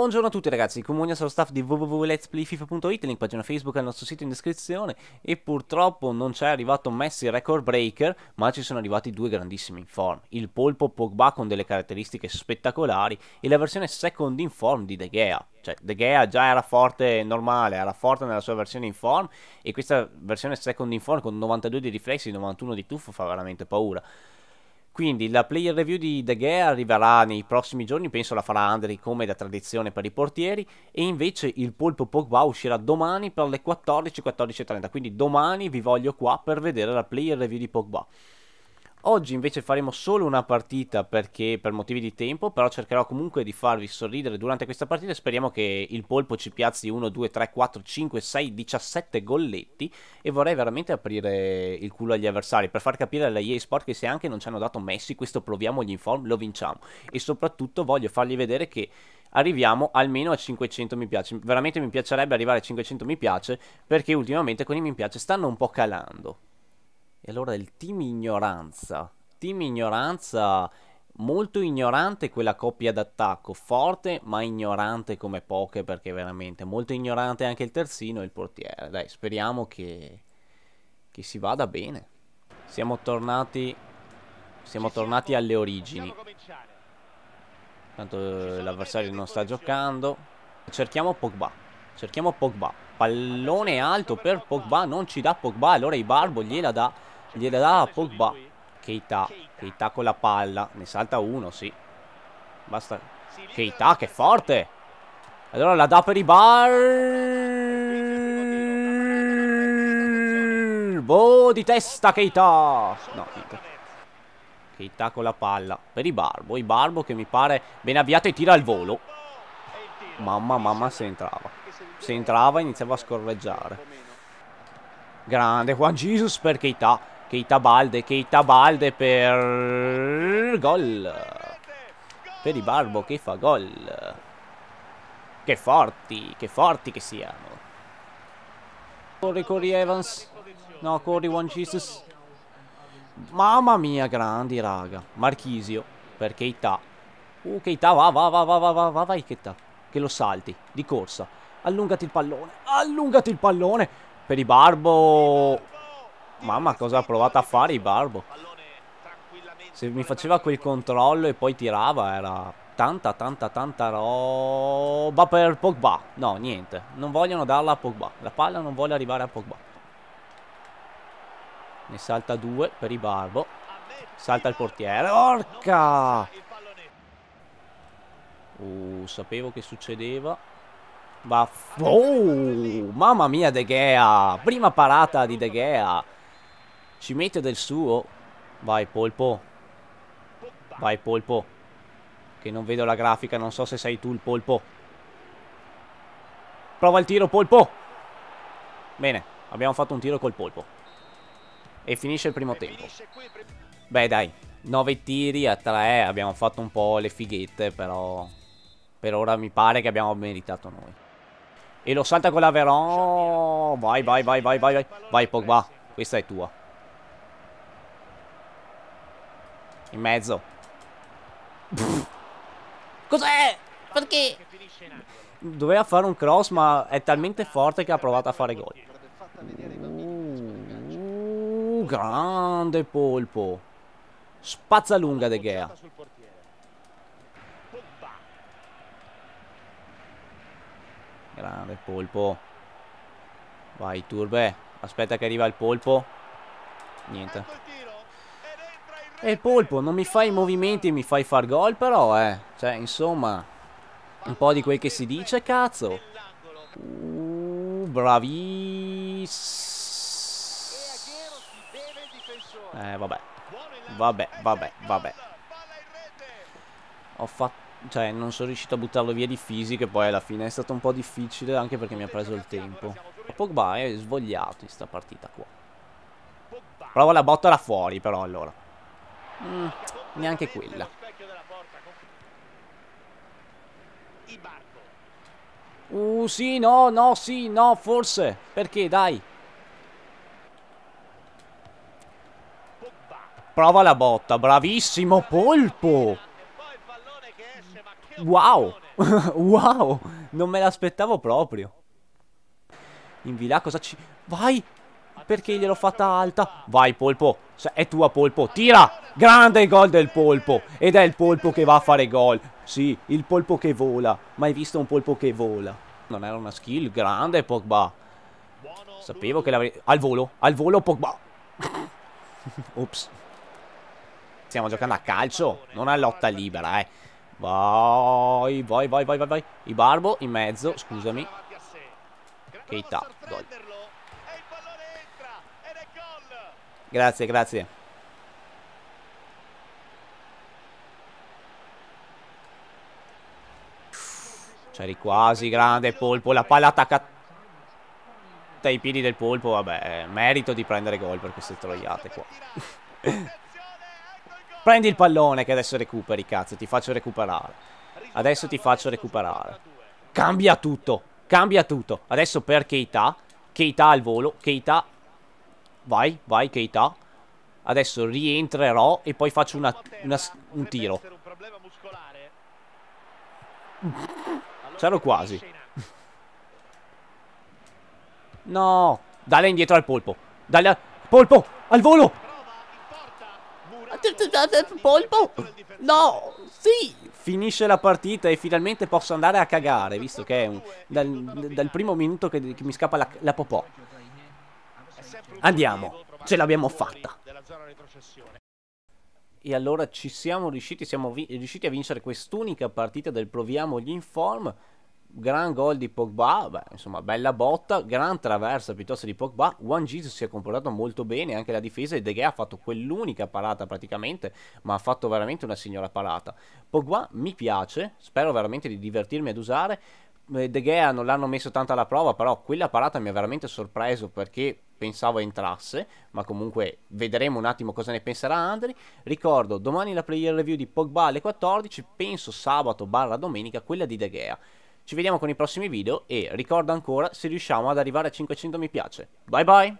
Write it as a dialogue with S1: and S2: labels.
S1: Buongiorno a tutti ragazzi, Comunia sullo staff di www.letsplayfifa.it, link pagina Facebook al nostro sito in descrizione e purtroppo non c'è arrivato Messi record breaker, ma ci sono arrivati due grandissimi in form, il polpo Pogba con delle caratteristiche spettacolari e la versione second in form di De Gea. Cioè, De Gea già era forte normale, era forte nella sua versione in form e questa versione second in form con 92 di riflessi, e 91 di tuffo fa veramente paura. Quindi la player review di De Gea arriverà nei prossimi giorni, penso la farà Andri come da tradizione per i portieri e invece il polpo Pogba uscirà domani per le 14.14.30, quindi domani vi voglio qua per vedere la player review di Pogba. Oggi invece faremo solo una partita perché per motivi di tempo, però cercherò comunque di farvi sorridere durante questa partita speriamo che il polpo ci piazzi 1, 2, 3, 4, 5, 6, 17 golletti e vorrei veramente aprire il culo agli avversari per far capire alla EA Sport che se anche non ci hanno dato Messi, questo proviamogli in form, lo vinciamo e soprattutto voglio fargli vedere che arriviamo almeno a 500 mi piace. Veramente mi piacerebbe arrivare a 500 mi piace perché ultimamente con i mi piace stanno un po' calando. E allora il team ignoranza. Team ignoranza, molto ignorante quella coppia d'attacco, forte ma ignorante come poche perché veramente molto ignorante anche il terzino e il portiere. Dai, speriamo che, che si vada bene. Siamo tornati, siamo tornati alle origini. Tanto l'avversario non sta giocando. Cerchiamo Pogba. Cerchiamo Pogba. Pallone alto per Pogba. Non ci dà Pogba. Allora Ibarbo gliela dà gliela dà a Pogba Keita Keita con la palla ne salta uno sì basta Keita che forte allora la dà per i bar boh di testa Keita no niente Keita con la palla per i Barbo i Barbo che mi pare ben avviato e tira al volo mamma mamma se entrava se entrava iniziava a scorreggiare grande Juan Jesus per Keita Keita Balde, Keita Balde per... Gol! Per i Barbo che fa gol! Che forti, che forti che siano! Corri, corri Evans! No, corri One Jesus! Mamma mia, grandi raga! Marchisio per Keita. Uh, Keita, va, va, va, va, va, va, va, vai Keita. Che lo salti, di corsa. Allungati il pallone, allungati il pallone! Per i Barbo... Mamma cosa ha provato a fare i Barbo Se mi faceva quel controllo e poi tirava era tanta tanta tanta roba per Pogba. No, niente. Non vogliono darla a Pogba. La palla non vuole arrivare a Pogba. Ne salta due per i Barbo Salta il portiere. Orca! Uh, sapevo che succedeva. Va. Oh, mamma mia, De Gea! Prima parata di De Gea. Ci mette del suo. Vai, polpo. Vai, polpo. Che non vedo la grafica, non so se sei tu il polpo. Prova il tiro, polpo. Bene, abbiamo fatto un tiro col polpo. E finisce il primo tempo. Beh, dai. 9 tiri a 3, abbiamo fatto un po' le fighette, però per ora mi pare che abbiamo meritato noi. E lo salta con la Veron. Vai, vai, vai, vai, vai, vai. Vai, Pogba. Questa è tua. In mezzo. Cos'è? Perché? Doveva fare un cross ma è talmente forte che ha provato a fare gol. Uh, grande polpo. Spazza lunga De Gea. Grande polpo. Vai Turbe. Aspetta che arriva il polpo. Niente. E il polpo, non mi fai i movimenti, e mi fai far gol però, eh. Cioè, insomma, un po' di quel che si dice, cazzo. Uh, bravissimo. Eh, vabbè. Vabbè, vabbè, vabbè. Ho fatto... Cioè, non sono riuscito a buttarlo via di fisico e poi alla fine è stato un po' difficile anche perché mi ha preso il tempo. Ma Pogba è svogliato in sta partita qua. Prova la botta là fuori però allora. Mm, neanche quella. Uh, sì, no, no, sì, no, forse. Perché, dai. Prova la botta, bravissimo Polpo. Wow, wow, non me l'aspettavo proprio. In villa cosa ci... Vai, perché gliel'ho fatta alta. Vai Polpo, cioè, è tua Polpo, tira! Grande gol del Polpo, ed è il Polpo che va a fare gol. Sì, il Polpo che vola, mai visto un Polpo che vola. Non era una skill, grande Pogba. Sapevo che l'avrei... Al volo, al volo Pogba. Ops. Stiamo giocando a calcio, non a lotta libera, eh. Vai, vai, vai, vai, vai, vai. barbo in mezzo, scusami. Keita, gol. Grazie, grazie. C'eri quasi, grande Polpo, la palla attaccata ai piedi del Polpo, vabbè, merito di prendere gol per queste troiate qua. Prendi il pallone che adesso recuperi, cazzo, ti faccio recuperare. Adesso ti faccio recuperare. Cambia tutto, cambia tutto. Adesso per Keita, Keita al volo, Keita vai, vai Keita. Adesso rientrerò e poi faccio una, una, un tiro. C'ero quasi. No, dalle indietro al polpo. Dalle al polpo, al volo. Polpo, no, sì. Finisce la partita e finalmente posso andare a cagare, visto che è un, dal, dal primo minuto che, che mi scappa la, la popò. Andiamo, ce l'abbiamo fatta. E allora ci siamo riusciti, siamo riusciti a vincere quest'unica partita del proviamo gli inform. Gran gol di Pogba, beh, insomma, bella botta, gran traversa piuttosto di Pogba. One Jesus si è comportato molto bene, anche la difesa di De Gea ha fatto quell'unica parata praticamente, ma ha fatto veramente una signora parata. Pogba mi piace, spero veramente di divertirmi ad usare eh, De Gea non l'hanno messo tanto alla prova, però quella parata mi ha veramente sorpreso perché pensavo entrasse, ma comunque vedremo un attimo cosa ne penserà Andri. Ricordo, domani la player review di Pogba alle 14, penso sabato barra domenica quella di De Gea. Ci vediamo con i prossimi video e ricordo ancora se riusciamo ad arrivare a 500 mi piace. Bye bye!